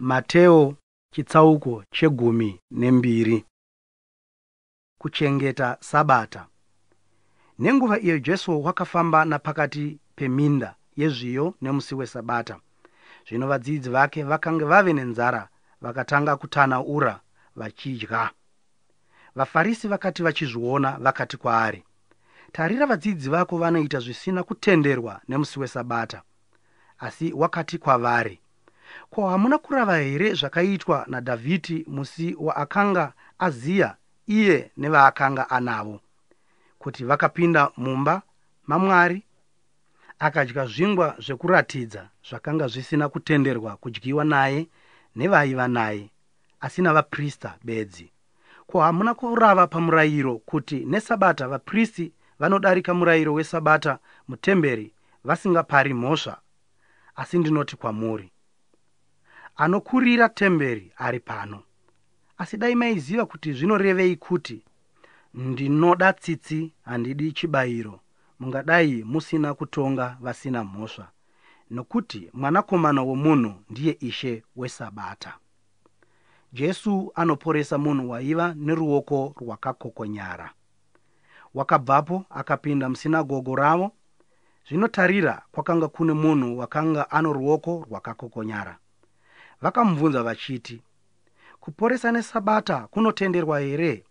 Mateo chitsauko chegumi nembiri kuchengeta sabata nenguva iyo jesu wakafamba napakati peminda yezviyo nemusi wesabata zvino vadzidzi vake vakanga vave nenzara vakatanga kutanaura vachidya vafarisi vakati vachizviona vakati kwaari tarira vadzidzi vako vanoita zvisina kutenderwa nemusi wesabata asi wakati kwavari ko hamuna kurava here zvakaitwa nadhavhidhi musi waakanga aziya iye nevaakanga anavo kuti vakapinda mumba mamwari akadya zvingwa zvekuratidza zvakanga zvisina kutenderwa kudyiwa naye nevaiva naye asina vaprista bedzi ko hamuna kurava pamurayiro kuti nesabata vapristi vanodarika murayiro wesabata mutemberi vasingapari mhosva asi ndinoti kwamuri anokurira temberi ari pano asi dai maiziva kuti zvinorevei kuti ndinoda tsitsi handidi chibayiro mungadai musina kutonga vasina mhosva nokuti mwanakomana womunhu ndiye ishe wesabata jesu anoporesa munhu waiva neruoko rwakakokonyara wakabvapo akapinda musinagogo ravo zvinotarira kwakanga kune munhu wakanga ano ruoko rwakakokonyara vakamubvunza vachiti kuporesa nesabata kunotenderwa here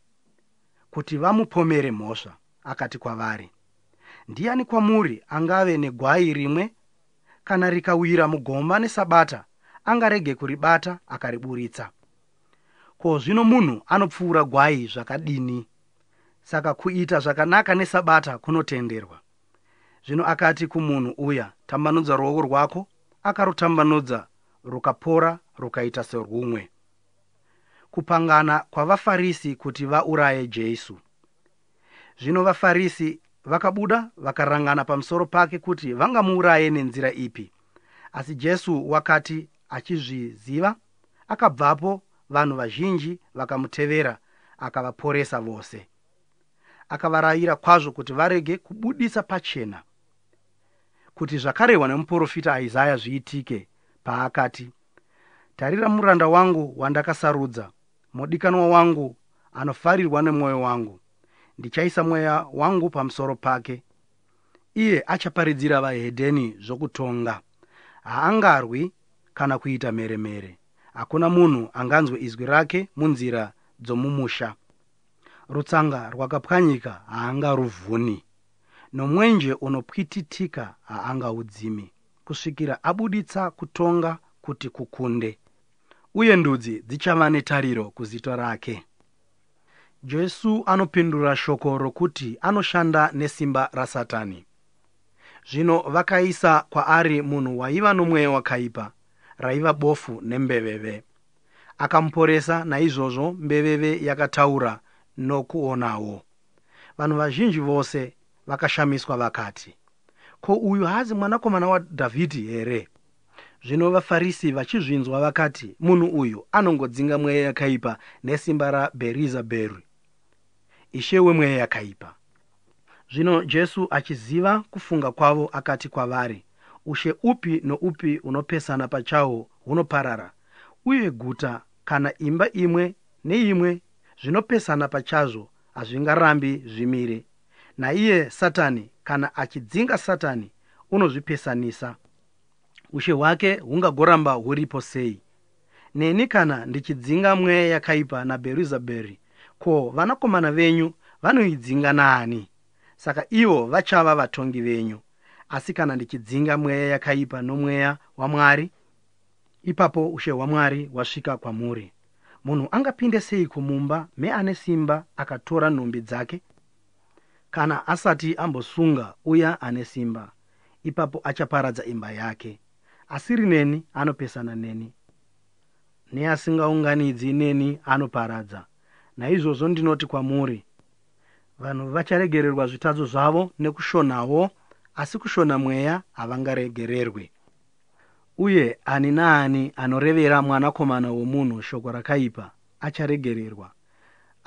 kuti vamupomere mhosva akati kwavari ndiani kwamuri angave negwai rimwe kana rikawira mugomba nesabata angarege kuribata akariburitsa ko zvino munhu anopfuura gwai zvakadini saka kuita zvakanaka nesabata kunotenderwa zvino akati kumunhu uya tambanudza ruoko rwako akarutambanudza rukapora rukaita serumwe kupangana kwavafarisi kuti vauraye jesu zvino vafarisi vakabuda vakarangana pamusoro pake kuti vangamuuraye nenzira ipi asi jesu wakati achizviziva akabvapo vanhu vazhinji vakamutevera akavaporesa vose akavarayira kwazvo kuti varege kubudisa pachena kuti zvakarehwa nemuprofita isaya zviitike paakati tarira muranda wangu wandakasarudza mudikanwa wangu anofarirwa nemwoyo wangu ndichaisa mweya wangu pamusoro pake iye achaparidzira vahedheni zvokutonga haangarwi kana kuita mheremhere hakuna munhu anganzwe izwi rake munzira dzomumusha rutsanga rwakapwanyika haangaruvhuni nomwenje unopwititika haangaudzimi kusvikira abuditsa kutonga kuti kukunde uye ndudzi dzichava netariro kuzito rake jesu anopindura shoko rokuti anoshanda nesimba rasatani zvino vakaisa kwaari munhu waiva nomweya wakaipa raiva bofu nembeveve akamuporesa naizvozvo mbeveve yakataura nokuonawo vanhu vazhinji vose vakashamiswa vakati ko uyu haazi mwanakomana wadhavhidhi here zvino vafarisi vachizvinzwa vakati munhu uyu anongodzinga mweya yakaipa nesimba raberizabheri ishe wemweya yakaipa zvino jesu achiziva kufunga kwavo akati kwavari ushe upi noupi hunopesana pachawo hunoparara uye guta kana imba imwe neimwe zvinopesana pachazvo hazvingarambi zvimire naiye satani kana achidzinga satani unozvipesanisa ushe hwake hungagoramba huripo sei neni kana ndichidzinga mweya yakaipa naberuzabheri ko vanakomana venyu vanoidzinga naani saka ivo vachava vatongi venyu asi kana ndichidzinga mweya yakaipa nomweya wamwari ipapo ushe hwamwari hwasvika kwamuri munhu angapinde sei kumumba meane simba akatora nhumbi dzake kana asati ambosunga uya ane simba ipapo achaparadza imba yake asiri neni anopesana neni neasingaunganidzi neni anoparadza naizvozvo ndinoti kwamuri vanhu vacharegererwa zvitadzo zvavo nekushonawo asi kushona mweya havangaregererwi uye ani naani anorevera mwanakomana womunhu shoko rakaipa acharegererwa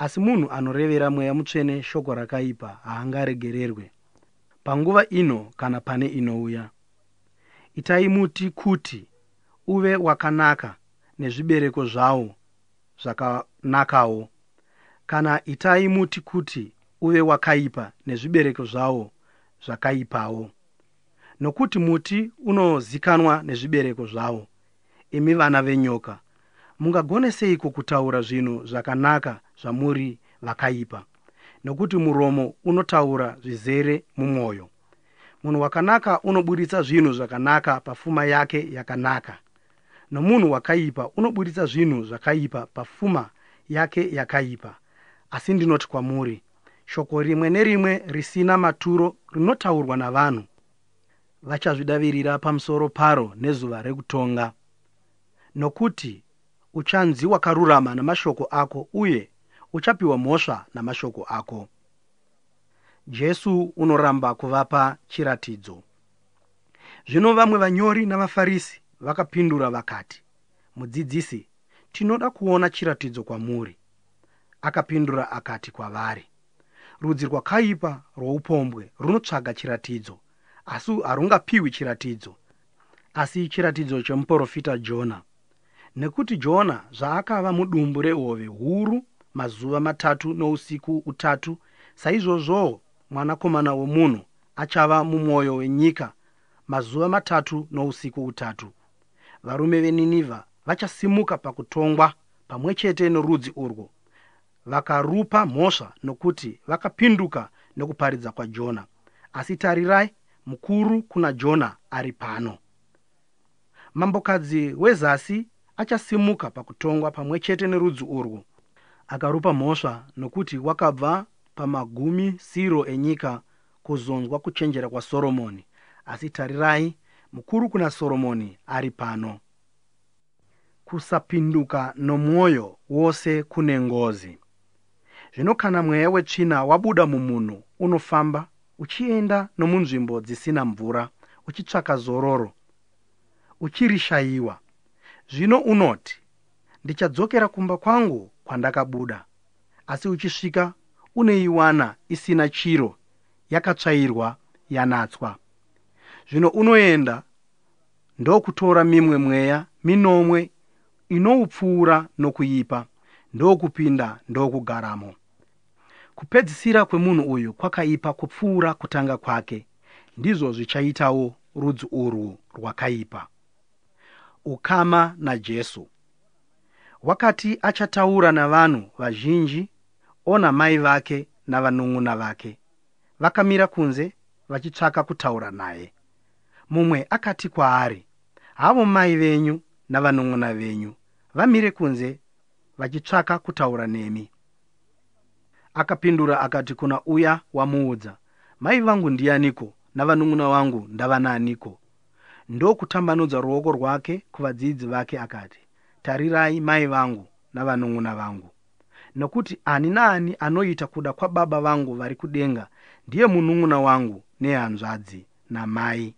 asi munhu anorevera mweya mutsvene shoko rakaipa haangaregererwe panguva ino kana pane inouya itai muti kuti uve wakanaka nezvibereko zvawo zvakanakawo kana itai muti kuti uve wakaipa nezvibereko zvawo zvakaipawo nokuti muti unozikanwa nezvibereko zvawo imi vana venyoka mungagone seiko kutaura zvinhu zvakanaka zvamuri vakaipa nokuti muromo unotaura zvizere mumwoyo munhu wakanaka unoburitsa zvinhu zvakanaka pafuma yake yakanaka nomunhu wakaipa unoburitsa zvinhu zvakaipa pafuma yake yakaipa asi ndinoti kwamuri shoko rimwe nerimwe risina maturo rinotaurwa navanhu vachazvidavirira pamusoro paro nezuva rekutonga nokuti uchanzi wakarurama namashoko ako uye uchapiwa mhosva namashoko ako jesu unoramba kuvapa chiratidzo zvino vamwe vanyori navafarisi vakapindura vakati mudzidzisi tinoda kuona chiratidzo kwamuri akapindura akati kwavari rudzi rwakaipa rwoupombwe runotsvaga chiratidzo asi harungapiwi chiratidzo asi chiratidzo chemuprofita jona nekuti jona zvaakava mudumbu rehove huru mazuva matatu nousiku utatu saizvozvowo mwanakomana womunhu achava mumwoyo wenyika mazuva matatu nousiku utatu varume veninivha vachasimuka pakutongwa pamwe chete norudzi urwo vakarupa mhosva nokuti vakapinduka nokuparidza kwajona asi tarirai mukuru kuna jona ari pano mambokadzi wezasi achasimuka pakutongwa pamwe chete nerudzi urwu akarupa mhosva nokuti wakabva pamagumi siro enyika kuzonzwa kuchenjera kwasoromoni asi tarirai mukuru kuna soromoni ari pano kusapinduka nomwoyo wose kune ngozi zvino kana mweya wetsvina wabuda mumunhu unofamba uchienda nomunzvimbo dzisina mvura uchitsvaka zororo uchirishayiwa zvino unoti ndichadzokera kumba kwangu kwandakabuda asi uchisvika unoiwana isina chiro yakatsvairwa yanatswa zvino unoenda ndokutora mimwe mweya minomwe inoupfuura nokuipa ndokupinda ndokugaramo kupedzisira kwemunhu uyu kwakaipa kupfuura kutanga kwake ndizvo zvichaitawo rudzi urwu rwakaipa ukama najesu wakati achataura na vanhu vazhinji ona mai vake navanun'una vake vakamira kunze vachitsvaka kutaura naye mumwe akati kwaari havo mai venyu navanun'una venyu vamire kunze vachitsvaka kutaura nemi akapindura akati kuna uya wamuudza mai vangu ndianiko navanun'una vangu ndava naaniko wa ndokutambanudza ruoko rwake kuvadzidzi vake akati tarirai mai vangu navanun'una vangu nokuti ani naani anoita kuda kwababa vangu vari kudenga ndiye munun'una wangu nehanzvadzi namai